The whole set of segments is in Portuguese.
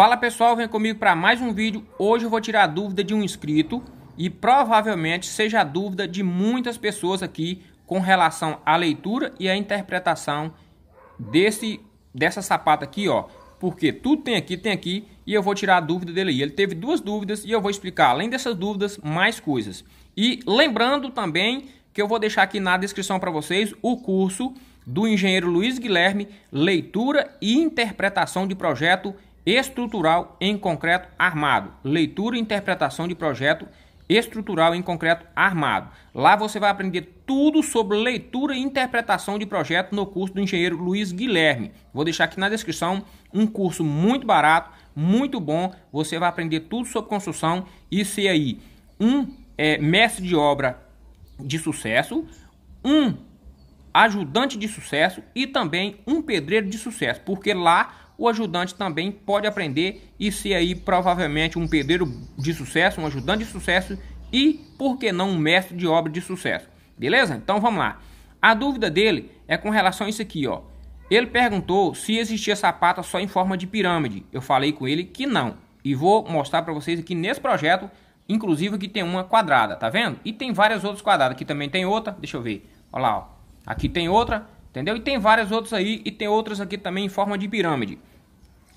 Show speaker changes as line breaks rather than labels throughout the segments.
Fala pessoal, vem comigo para mais um vídeo. Hoje eu vou tirar a dúvida de um inscrito e provavelmente seja a dúvida de muitas pessoas aqui com relação à leitura e à interpretação desse dessa sapata aqui, ó. Porque tudo tem aqui, tem aqui e eu vou tirar a dúvida dele aí. Ele teve duas dúvidas e eu vou explicar além dessas dúvidas mais coisas. E lembrando também que eu vou deixar aqui na descrição para vocês o curso do engenheiro Luiz Guilherme Leitura e Interpretação de Projeto estrutural em concreto armado. Leitura e interpretação de projeto estrutural em concreto armado. Lá você vai aprender tudo sobre leitura e interpretação de projeto no curso do engenheiro Luiz Guilherme. Vou deixar aqui na descrição um curso muito barato, muito bom. Você vai aprender tudo sobre construção e ser aí um é, mestre de obra de sucesso, um ajudante de sucesso e também um pedreiro de sucesso, porque lá o ajudante também pode aprender e ser aí provavelmente um pedreiro de sucesso, um ajudante de sucesso e, por que não, um mestre de obra de sucesso. Beleza? Então vamos lá. A dúvida dele é com relação a isso aqui, ó. Ele perguntou se existia sapata só em forma de pirâmide. Eu falei com ele que não. E vou mostrar para vocês aqui nesse projeto, inclusive que tem uma quadrada, tá vendo? E tem várias outras quadradas. Aqui também tem outra, deixa eu ver. Olha lá, ó. Aqui tem outra, entendeu? E tem várias outras aí e tem outras aqui também em forma de pirâmide.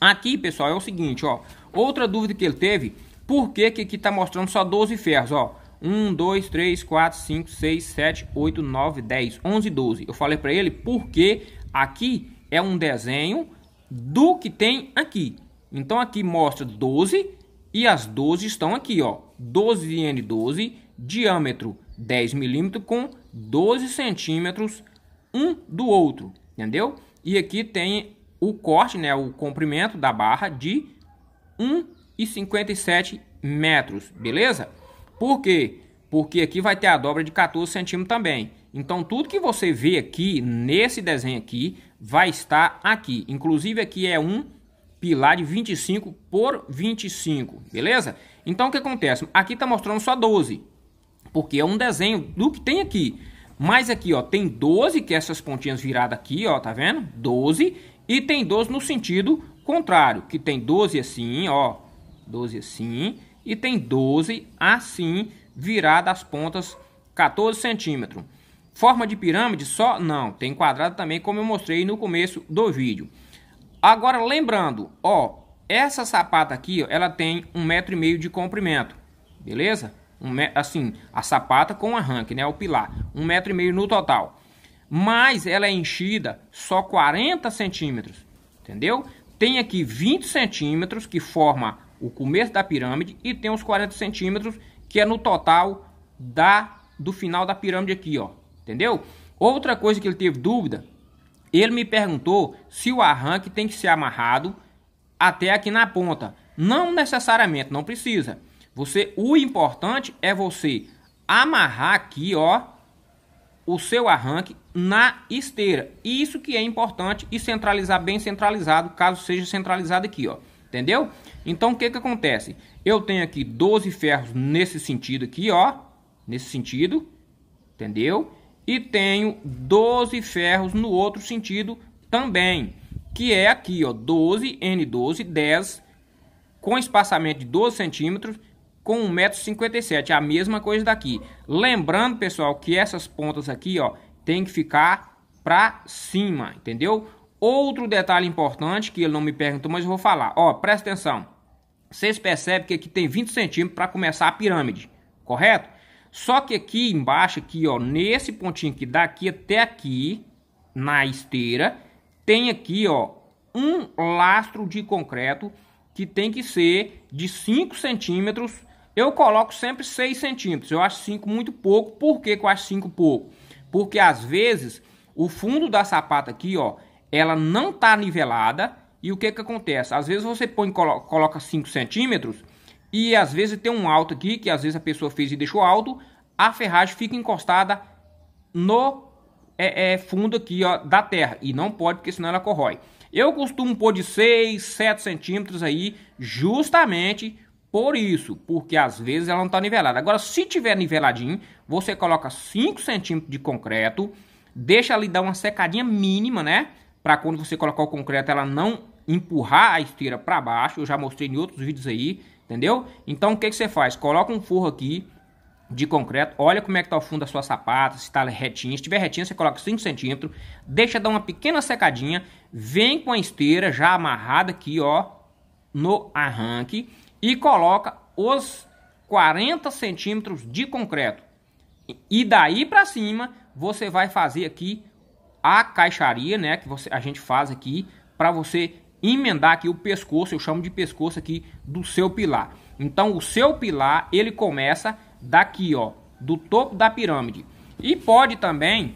Aqui, pessoal, é o seguinte, ó. Outra dúvida que ele teve, por que que aqui tá mostrando só 12 ferros, ó? 1, 2, 3, 4, 5, 6, 7, 8, 9, 10, 11, 12. Eu falei para ele porque aqui é um desenho do que tem aqui. Então aqui mostra 12 e as 12 estão aqui, ó. 12 N12, diâmetro 10 milímetros com 12 centímetros um do outro, entendeu? E aqui tem o corte, né, o comprimento da barra de 1,57 metros, beleza? Por quê? Porque aqui vai ter a dobra de 14 centímetros também. Então, tudo que você vê aqui, nesse desenho aqui, vai estar aqui. Inclusive, aqui é um pilar de 25 por 25, beleza? Então, o que acontece? Aqui está mostrando só 12, porque é um desenho do que tem aqui. Mas aqui, ó, tem 12, que é essas pontinhas viradas aqui, ó, tá vendo? 12. E tem 12 no sentido contrário, que tem 12 assim, ó, 12 assim, e tem 12 assim, virada as pontas 14 centímetros. Forma de pirâmide só? Não, tem quadrado também, como eu mostrei no começo do vídeo. Agora, lembrando, ó, essa sapata aqui, ó, ela tem um metro e meio de comprimento, beleza? Um, assim, a sapata com arranque, né, o pilar, um metro e meio no total mas ela é enchida só 40 centímetros, entendeu? Tem aqui 20 centímetros que forma o começo da pirâmide e tem os 40 centímetros que é no total da do final da pirâmide aqui, ó, entendeu? Outra coisa que ele teve dúvida, ele me perguntou se o arranque tem que ser amarrado até aqui na ponta. Não necessariamente, não precisa. Você, o importante é você amarrar aqui, ó, o seu arranque na esteira. E isso que é importante e centralizar bem centralizado, caso seja centralizado aqui, ó. Entendeu? Então o que que acontece? Eu tenho aqui 12 ferros nesse sentido aqui, ó, nesse sentido. Entendeu? E tenho 12 ferros no outro sentido também, que é aqui, ó, 12 N12 10 com espaçamento de 12 centímetros com 1,57m, é a mesma coisa daqui. Lembrando, pessoal, que essas pontas aqui, ó, tem que ficar para cima, entendeu? Outro detalhe importante que ele não me perguntou, mas eu vou falar. Ó, presta atenção. Vocês percebem que aqui tem 20 centímetros para começar a pirâmide, correto? Só que aqui embaixo, aqui, ó, nesse pontinho aqui, daqui até aqui, na esteira, tem aqui, ó, um lastro de concreto que tem que ser de 5 centímetros. Eu coloco sempre 6 centímetros. Eu acho 5 muito pouco. Por que, que eu acho 5 pouco? Porque às vezes o fundo da sapata aqui, ó, ela não tá nivelada e o que que acontece? Às vezes você põe coloca 5 centímetros e às vezes tem um alto aqui que às vezes a pessoa fez e deixou alto, a ferragem fica encostada no é, é, fundo aqui ó, da terra e não pode porque senão ela corrói. Eu costumo pôr de 6, 7 centímetros aí justamente por isso, porque às vezes ela não está nivelada. Agora, se tiver niveladinho, você coloca 5 centímetros de concreto, deixa ali dar uma secadinha mínima, né? Para quando você colocar o concreto, ela não empurrar a esteira para baixo. Eu já mostrei em outros vídeos aí, entendeu? Então, o que, que você faz? Coloca um forro aqui de concreto, olha como é que tá o fundo da sua sapata, se tá retinha, se tiver retinha você coloca 5 centímetros, deixa dar uma pequena secadinha, vem com a esteira já amarrada aqui ó, no arranque e coloca os 40 centímetros de concreto. E daí para cima, você vai fazer aqui a caixaria, né? Que você, a gente faz aqui para você emendar aqui o pescoço, eu chamo de pescoço aqui do seu pilar. Então o seu pilar, ele começa daqui, ó, do topo da pirâmide. E pode também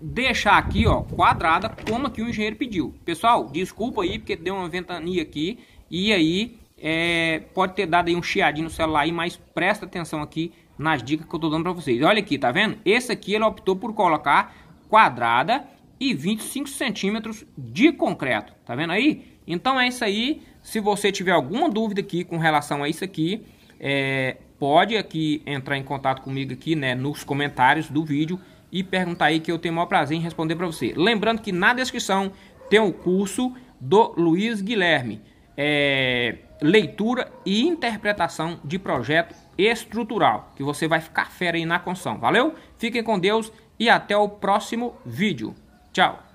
deixar aqui, ó, quadrada, como aqui o engenheiro pediu. Pessoal, desculpa aí porque deu uma ventania aqui e aí é, pode ter dado aí um chiadinho no celular aí, mas presta atenção aqui nas dicas que eu estou dando para vocês. Olha aqui, tá vendo? Esse aqui ele optou por colocar quadrada e 25 centímetros de concreto, tá vendo aí? Então é isso aí, se você tiver alguma dúvida aqui com relação a isso aqui, é, pode aqui entrar em contato comigo aqui, né, nos comentários do vídeo e perguntar aí que eu tenho o maior prazer em responder para você. Lembrando que na descrição tem o curso do Luiz Guilherme, é leitura e interpretação de projeto estrutural, que você vai ficar fera aí na construção. Valeu? Fiquem com Deus e até o próximo vídeo. Tchau!